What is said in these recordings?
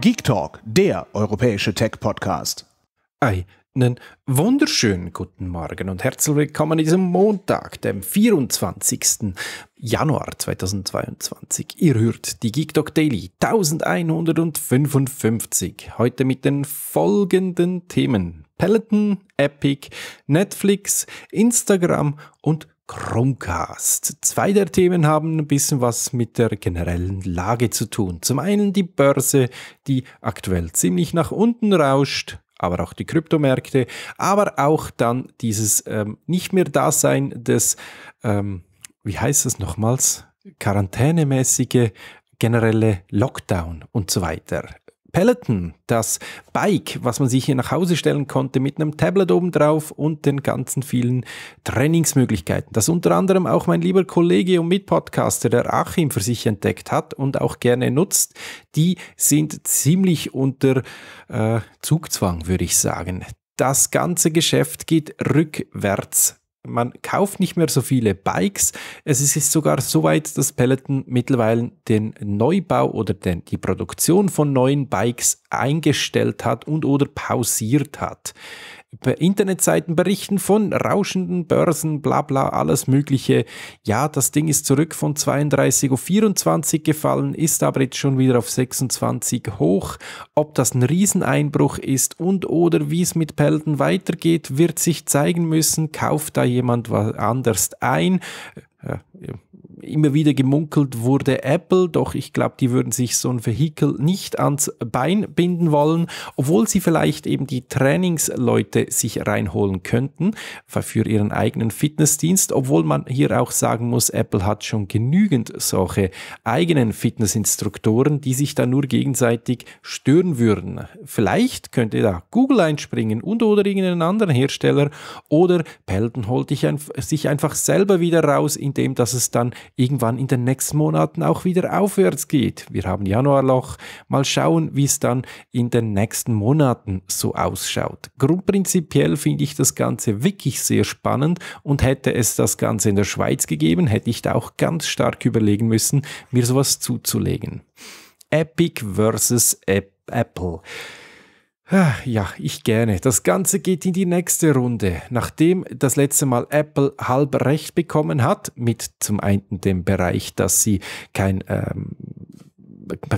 Geek Talk, der europäische Tech-Podcast. Einen wunderschönen guten Morgen und herzlich willkommen an diesem Montag, dem 24. Januar 2022. Ihr hört die Geek Talk Daily 1155. Heute mit den folgenden Themen. Peloton, Epic, Netflix, Instagram und Chromecast. Zwei der Themen haben ein bisschen was mit der generellen Lage zu tun. Zum einen die Börse, die aktuell ziemlich nach unten rauscht, aber auch die Kryptomärkte, aber auch dann dieses ähm, nicht mehr Dasein des, ähm, wie heißt es nochmals, quarantänemäßige generelle Lockdown und so weiter. Peloton, das Bike, was man sich hier nach Hause stellen konnte mit einem Tablet oben drauf und den ganzen vielen Trainingsmöglichkeiten, das unter anderem auch mein lieber Kollege und Mitpodcaster, der Achim, für sich entdeckt hat und auch gerne nutzt, die sind ziemlich unter äh, Zugzwang, würde ich sagen. Das ganze Geschäft geht rückwärts man kauft nicht mehr so viele Bikes. Es ist sogar so weit, dass Peloton mittlerweile den Neubau oder den, die Produktion von neuen Bikes eingestellt hat und oder pausiert hat. Internetseiten berichten von rauschenden Börsen, bla bla, alles Mögliche. Ja, das Ding ist zurück von 32 auf 24 gefallen, ist aber jetzt schon wieder auf 26 hoch. Ob das ein Rieseneinbruch ist und oder wie es mit Pelden weitergeht, wird sich zeigen müssen. Kauft da jemand was anders ein. Äh, immer wieder gemunkelt wurde Apple, doch ich glaube, die würden sich so ein Vehikel nicht ans Bein binden wollen, obwohl sie vielleicht eben die Trainingsleute sich reinholen könnten für ihren eigenen Fitnessdienst, obwohl man hier auch sagen muss, Apple hat schon genügend solche eigenen Fitnessinstruktoren, die sich da nur gegenseitig stören würden. Vielleicht könnte da Google einspringen und oder irgendeinen anderen Hersteller oder Pelton holt sich einfach selber wieder raus, indem dass es dann irgendwann in den nächsten Monaten auch wieder aufwärts geht. Wir haben Januarloch. Mal schauen, wie es dann in den nächsten Monaten so ausschaut. Grundprinzipiell finde ich das Ganze wirklich sehr spannend und hätte es das Ganze in der Schweiz gegeben, hätte ich da auch ganz stark überlegen müssen, mir sowas zuzulegen. Epic versus Apple. Ja, ich gerne. Das Ganze geht in die nächste Runde. Nachdem das letzte Mal Apple halb recht bekommen hat, mit zum einen dem Bereich, dass sie kein ähm,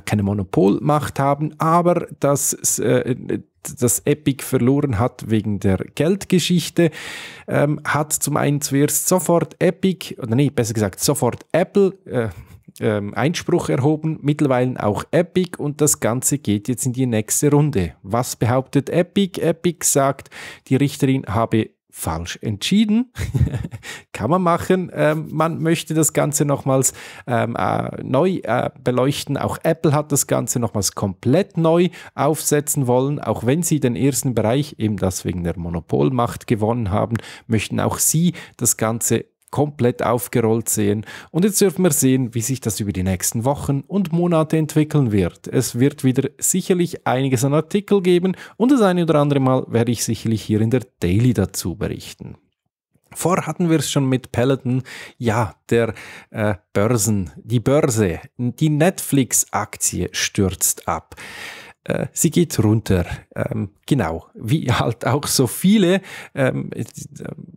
keine Monopolmacht haben, aber dass äh, das Epic verloren hat wegen der Geldgeschichte, ähm, hat zum einen zuerst sofort Epic, oder nee, besser gesagt, sofort Apple, äh, ähm, Einspruch erhoben, mittlerweile auch Epic und das Ganze geht jetzt in die nächste Runde. Was behauptet Epic? Epic sagt, die Richterin habe falsch entschieden. Kann man machen. Ähm, man möchte das Ganze nochmals ähm, äh, neu äh, beleuchten. Auch Apple hat das Ganze nochmals komplett neu aufsetzen wollen. Auch wenn sie den ersten Bereich, eben das wegen der Monopolmacht gewonnen haben, möchten auch sie das Ganze komplett aufgerollt sehen. Und jetzt dürfen wir sehen, wie sich das über die nächsten Wochen und Monate entwickeln wird. Es wird wieder sicherlich einiges an Artikel geben und das eine oder andere Mal werde ich sicherlich hier in der Daily dazu berichten. Vor hatten wir es schon mit Peloton, ja, der äh, Börsen, die Börse, die Netflix-Aktie stürzt ab äh, sie geht runter. Ähm, genau, wie halt auch so viele. Ähm,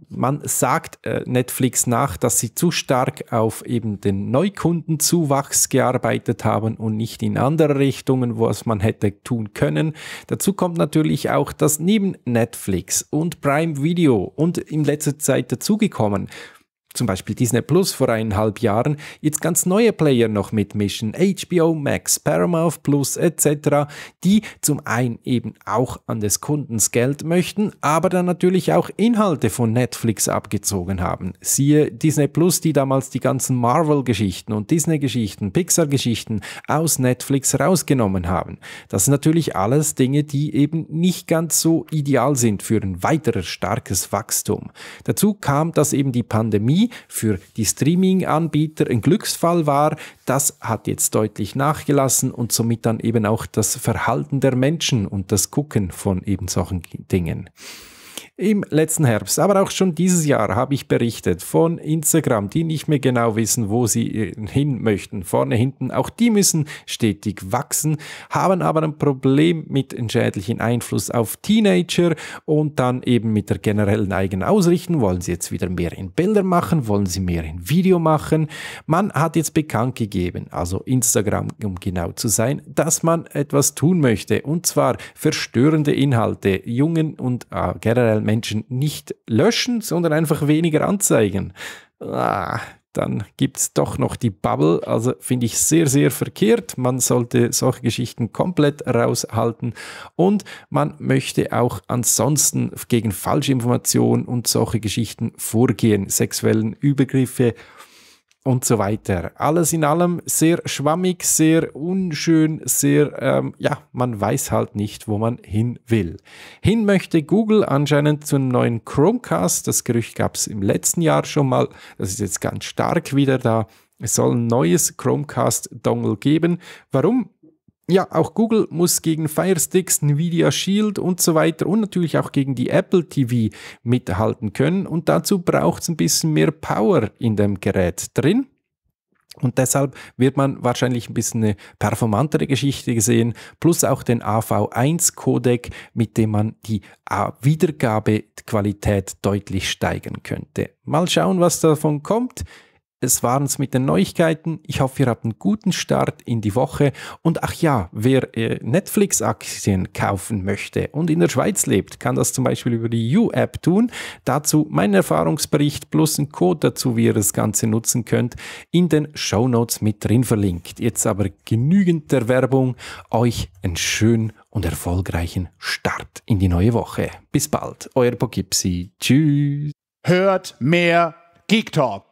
man sagt äh, Netflix nach, dass sie zu stark auf eben den Neukundenzuwachs gearbeitet haben und nicht in andere Richtungen, was man hätte tun können. Dazu kommt natürlich auch, dass neben Netflix und Prime Video und in letzter Zeit dazugekommen zum Beispiel Disney Plus vor eineinhalb Jahren, jetzt ganz neue Player noch mitmischen, HBO Max, Paramount Plus etc., die zum einen eben auch an des Kundens Geld möchten, aber dann natürlich auch Inhalte von Netflix abgezogen haben. Siehe Disney Plus, die damals die ganzen Marvel-Geschichten und Disney-Geschichten, Pixar-Geschichten aus Netflix rausgenommen haben. Das sind natürlich alles Dinge, die eben nicht ganz so ideal sind für ein weiteres starkes Wachstum. Dazu kam, dass eben die Pandemie Pandemie für die Streaming-Anbieter ein Glücksfall war, das hat jetzt deutlich nachgelassen und somit dann eben auch das Verhalten der Menschen und das Gucken von eben solchen Dingen im letzten Herbst, aber auch schon dieses Jahr habe ich berichtet von Instagram, die nicht mehr genau wissen, wo sie äh, hin möchten. Vorne, hinten, auch die müssen stetig wachsen, haben aber ein Problem mit schädlichen Einfluss auf Teenager und dann eben mit der generellen eigenen Ausrichten. Wollen sie jetzt wieder mehr in Bilder machen? Wollen sie mehr in Video machen? Man hat jetzt bekannt gegeben, also Instagram, um genau zu sein, dass man etwas tun möchte und zwar verstörende Inhalte jungen und äh, generell Menschen nicht löschen, sondern einfach weniger anzeigen. Ah, dann gibt es doch noch die Bubble. Also finde ich sehr, sehr verkehrt. Man sollte solche Geschichten komplett raushalten und man möchte auch ansonsten gegen Falschinformationen und solche Geschichten vorgehen. Sexuellen Übergriffe, und so weiter. Alles in allem sehr schwammig, sehr unschön, sehr, ähm, ja, man weiß halt nicht, wo man hin will. Hin möchte Google anscheinend zum neuen Chromecast. Das Gerücht gab es im letzten Jahr schon mal. Das ist jetzt ganz stark wieder da. Es soll ein neues Chromecast-Dongle geben. Warum? ja, auch Google muss gegen Firesticks, Nvidia Shield und so weiter und natürlich auch gegen die Apple TV mithalten können. Und dazu braucht es ein bisschen mehr Power in dem Gerät drin. Und deshalb wird man wahrscheinlich ein bisschen eine performantere Geschichte sehen, plus auch den AV1-Codec, mit dem man die Wiedergabequalität deutlich steigern könnte. Mal schauen, was davon kommt. Es waren's mit den Neuigkeiten. Ich hoffe, ihr habt einen guten Start in die Woche. Und ach ja, wer äh, Netflix-Aktien kaufen möchte und in der Schweiz lebt, kann das zum Beispiel über die U-App tun. Dazu mein Erfahrungsbericht plus ein Code dazu, wie ihr das Ganze nutzen könnt, in den Show Notes mit drin verlinkt. Jetzt aber genügend der Werbung. Euch einen schönen und erfolgreichen Start in die neue Woche. Bis bald, euer Pogipsi. Tschüss. Hört mehr Geek Talk.